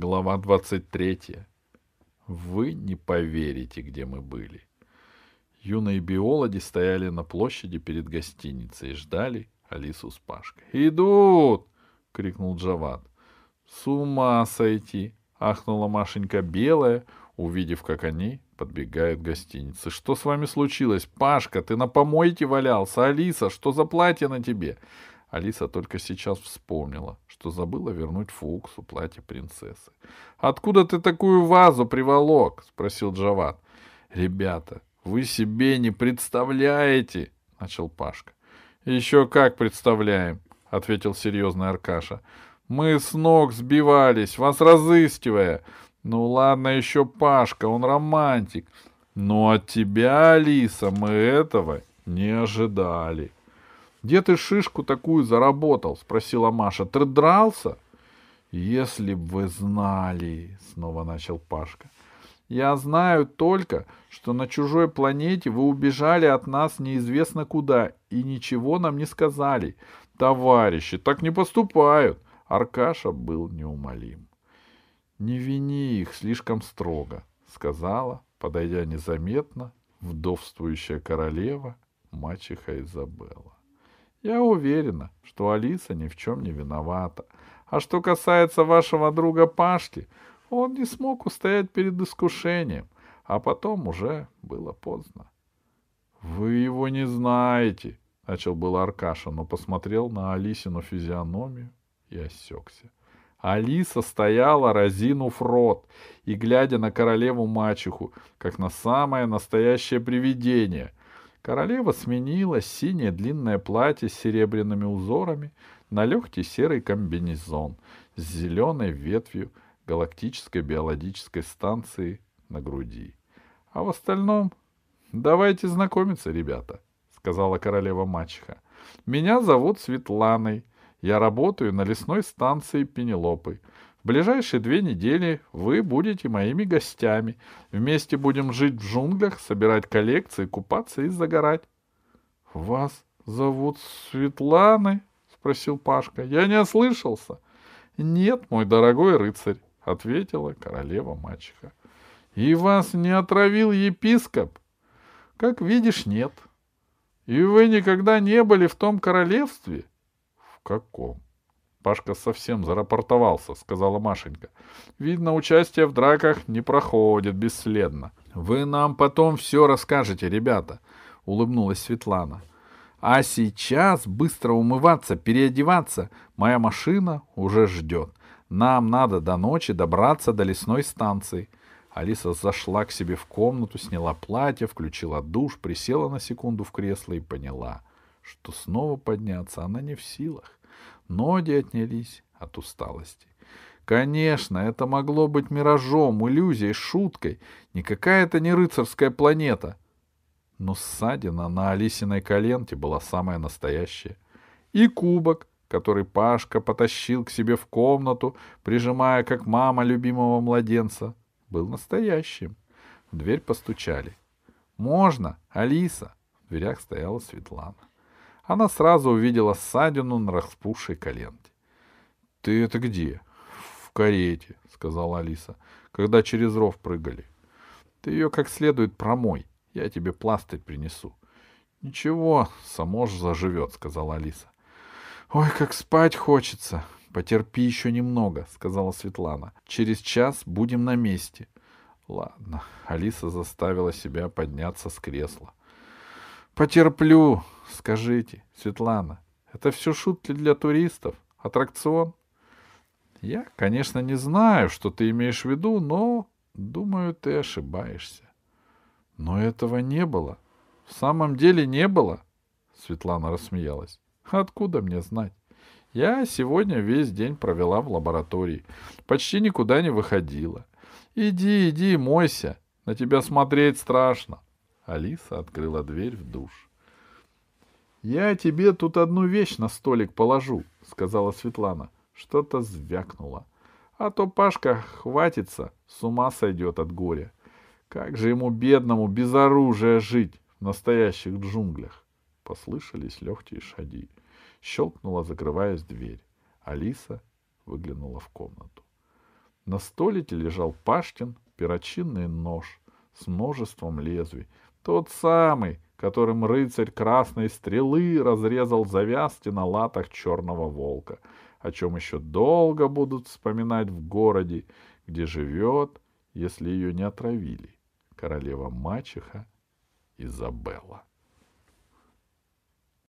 Глава 23. Вы не поверите, где мы были. Юные биологи стояли на площади перед гостиницей и ждали Алису с Пашкой. «Идут!» — крикнул Джават. «С ума сойти!» — ахнула Машенька Белая, увидев, как они подбегают к гостинице. «Что с вами случилось? Пашка, ты на помойке валялся. Алиса, что за платье на тебе? Алиса только сейчас вспомнила, что забыла вернуть Фуксу платье принцессы. «Откуда ты такую вазу приволок?» — спросил Джаван. «Ребята, вы себе не представляете!» — начал Пашка. «Еще как представляем!» — ответил серьезный Аркаша. «Мы с ног сбивались, вас разыскивая. Ну ладно еще Пашка, он романтик. Но «Ну от а тебя, Алиса, мы этого не ожидали». «Где ты шишку такую заработал?» — спросила Маша. «Ты дрался?» «Если б вы знали!» — снова начал Пашка. «Я знаю только, что на чужой планете вы убежали от нас неизвестно куда и ничего нам не сказали. Товарищи, так не поступают!» Аркаша был неумолим. «Не вини их слишком строго», — сказала, подойдя незаметно, вдовствующая королева, мачеха Изабелла. Я уверена, что Алиса ни в чем не виновата. А что касается вашего друга Пашки, он не смог устоять перед искушением, а потом уже было поздно. — Вы его не знаете, — начал был Аркаша, но посмотрел на Алисину физиономию и осекся. Алиса стояла, разинув рот, и глядя на королеву-мачеху, как на самое настоящее привидение — Королева сменила синее длинное платье с серебряными узорами на легкий серый комбинезон с зеленой ветвью галактической биологической станции на груди. А в остальном давайте знакомиться, ребята, сказала королева мачеха. Меня зовут Светланой. Я работаю на лесной станции Пенелопы. В ближайшие две недели вы будете моими гостями. Вместе будем жить в джунглях, собирать коллекции, купаться и загорать. — Вас зовут Светланы? — спросил Пашка. — Я не ослышался. — Нет, мой дорогой рыцарь, — ответила королева-мачеха. — И вас не отравил епископ? — Как видишь, нет. — И вы никогда не были в том королевстве? — В каком? Пашка совсем зарапортовался, сказала Машенька. Видно, участие в драках не проходит бесследно. Вы нам потом все расскажете, ребята, улыбнулась Светлана. А сейчас быстро умываться, переодеваться. Моя машина уже ждет. Нам надо до ночи добраться до лесной станции. Алиса зашла к себе в комнату, сняла платье, включила душ, присела на секунду в кресло и поняла, что снова подняться она не в силах. Ноги отнялись от усталости. Конечно, это могло быть миражом, иллюзией, шуткой. Никакая это не рыцарская планета. Но ссадина на Алисиной коленке была самая настоящая. И кубок, который Пашка потащил к себе в комнату, прижимая, как мама любимого младенца, был настоящим. В дверь постучали. «Можно, Алиса?» В дверях стояла Светлана. Она сразу увидела ссадину на распухшей коленке. — Ты это где? — В карете, — сказала Алиса, — когда через ров прыгали. — Ты ее как следует промой, я тебе пластырь принесу. — Ничего, само же заживет, — сказала Алиса. — Ой, как спать хочется! Потерпи еще немного, — сказала Светлана. — Через час будем на месте. — Ладно, Алиса заставила себя подняться с кресла. Потерплю, скажите, Светлана. Это все шутки для туристов, аттракцион. Я, конечно, не знаю, что ты имеешь в виду, но, думаю, ты ошибаешься. Но этого не было. В самом деле не было. Светлана рассмеялась. Откуда мне знать? Я сегодня весь день провела в лаборатории. Почти никуда не выходила. Иди, иди, мойся. На тебя смотреть страшно. Алиса открыла дверь в душ. «Я тебе тут одну вещь на столик положу», — сказала Светлана. Что-то звякнуло. «А то Пашка хватится, с ума сойдет от горя. Как же ему, бедному, без оружия жить в настоящих джунглях?» Послышались легкие шаги. Щелкнула, закрываясь дверь. Алиса выглянула в комнату. На столике лежал Пашкин перочинный нож — с множеством лезвий. Тот самый, которым рыцарь красной стрелы разрезал завязки на латах черного волка, о чем еще долго будут вспоминать в городе, где живет, если ее не отравили, королева-мачеха Изабелла.